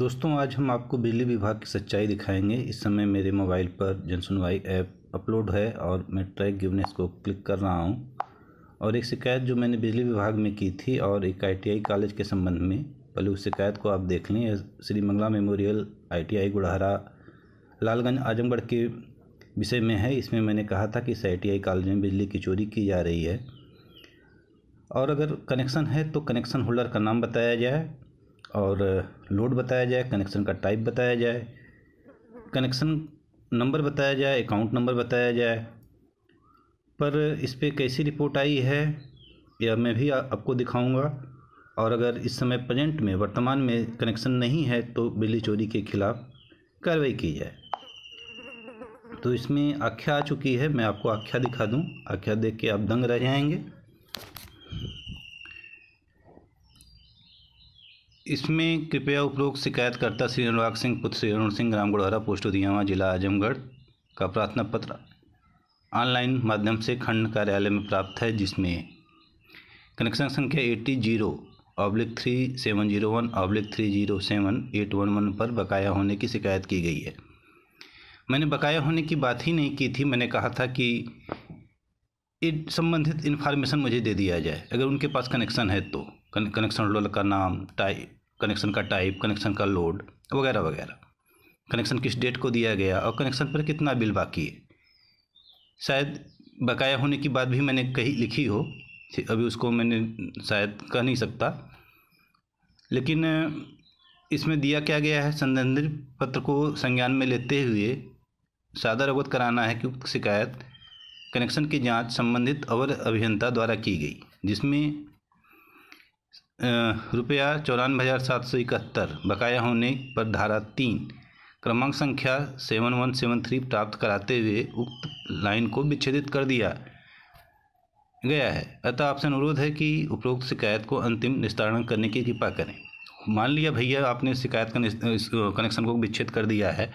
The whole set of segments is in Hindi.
दोस्तों आज हम आपको बिजली विभाग की सच्चाई दिखाएंगे इस समय मेरे मोबाइल पर जनसुनवाई ऐप अपलोड है और मैं ट्रैक गिवनेस को क्लिक कर रहा हूं और एक शिकायत जो मैंने बिजली विभाग में की थी और एक आईटीआई कॉलेज के संबंध में पहले उस शिकायत को आप देख लें श्री मंगला मेमोरियल आईटीआई गुड़हरा लालगंज आजमगढ़ के विषय में है इसमें मैंने कहा था कि इस आई कॉलेज में बिजली की चोरी की जा रही है और अगर कनेक्शन है तो कनेक्शन होल्डर का नाम बताया जाए और लोड बताया जाए कनेक्शन का टाइप बताया जाए कनेक्शन नंबर बताया जाए अकाउंट नंबर बताया जाए पर इस पर कैसी रिपोर्ट आई है यह मैं भी आपको दिखाऊंगा और अगर इस समय प्रजेंट में वर्तमान में कनेक्शन नहीं है तो बिजली चोरी के खिलाफ कार्रवाई की जाए तो इसमें आख्या आ चुकी है मैं आपको आख्या दिखा दूं आख्या देख के आप दंग रह जाएंगे इसमें कृपया उपरोक्त शिकायतकर्ता श्री अनुराग सिंह पुत्र श्री अरुण सिंह ग्राम पोस्ट उदियावा जिला आजमगढ़ का प्रार्थना पत्र ऑनलाइन माध्यम से खंड कार्यालय में प्राप्त है जिसमें कनेक्शन संख्या eighty zero oblique three seven zero one oblique three zero seven eight one one पर बकाया होने की शिकायत की गई है मैंने बकाया होने की बात ही नहीं की थी मैंने कहा था कि संबंधित इन्फॉर्मेशन मुझे दे दिया जाए अगर उनके पास कनेक्शन है तो कनेक्शन होल्डर का नाम टाइप कनेक्शन का टाइप कनेक्शन का लोड वगैरह वगैरह कनेक्शन किस डेट को दिया गया और कनेक्शन पर कितना बिल बाकी है शायद बकाया होने की बात भी मैंने कही लिखी हो अभी उसको मैंने शायद कह नहीं सकता लेकिन इसमें दिया क्या गया है संदर्भ पत्र को संज्ञान में लेते हुए सादर अवगत कराना है कि उक्त शिकायत कनेक्शन की जांच संबंधित अवर अभियंता द्वारा की गई जिसमें रुपया चौरानवे हज़ार सात सौ इकहत्तर बकाया होने पर धारा तीन क्रमांक संख्या सेवन वन सेवन थ्री प्राप्त कराते हुए उक्त लाइन को विच्छेदित कर दिया गया है अतः आपसे अनुरोध है कि उपरोक्त शिकायत को अंतिम निस्तारण करने की कृपा करें मान लिया भैया आपने शिकायत का कनेक्शन को विच्छेद कर दिया है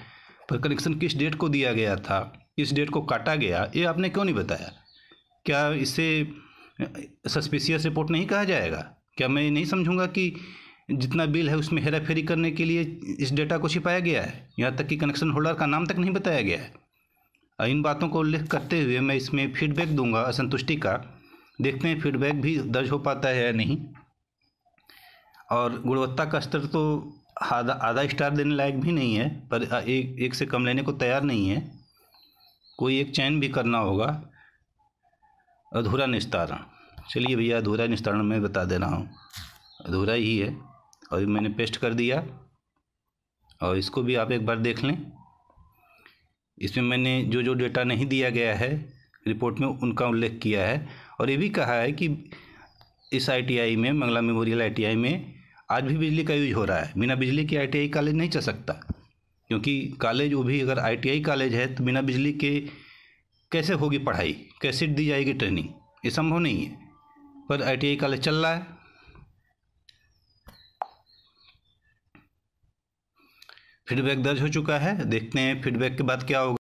पर कनेक्शन किस डेट को दिया गया था किस डेट को काटा गया ये आपने क्यों नहीं बताया क्या इसे सस्पिशियस रिपोर्ट नहीं कहा जाएगा क्या मैं ये नहीं समझूंगा कि जितना बिल है उसमें हेरा फेरी करने के लिए इस डेटा को छिपाया गया है यहाँ तक कि कनेक्शन होल्डर का नाम तक नहीं बताया गया है और इन बातों को उल्लेख करते हुए मैं इसमें फीडबैक दूंगा असंतुष्टि का देखते हैं फीडबैक भी दर्ज हो पाता है या नहीं और गुणवत्ता का स्तर तो आधा आधा स्टार देने लायक भी नहीं है पर एक एक से कम लेने को तैयार नहीं है कोई एक चयन भी करना होगा अधूरा निस्तारण चलिए भैया अधूरा निस्तारण में बता दे रहा हूँ अधूरा ही है और मैंने पेस्ट कर दिया और इसको भी आप एक बार देख लें इसमें मैंने जो जो डेटा नहीं दिया गया है रिपोर्ट में उनका उल्लेख किया है और ये भी कहा है कि इस आईटीआई में मंगला मेमोरियल आईटीआई में आज भी बिजली का यूज हो रहा है बिना बिजली के आईटीआई कॉलेज नहीं चल सकता क्योंकि कॉलेज वो भी अगर आईटीआई कॉलेज है तो बिना बिजली के कैसे होगी पढ़ाई कैसे दी जाएगी ट्रेनिंग ये संभव नहीं है पर आईटीआई कॉलेज चल रहा है फीडबैक दर्ज हो चुका है देखते हैं फीडबैक के बाद क्या होगा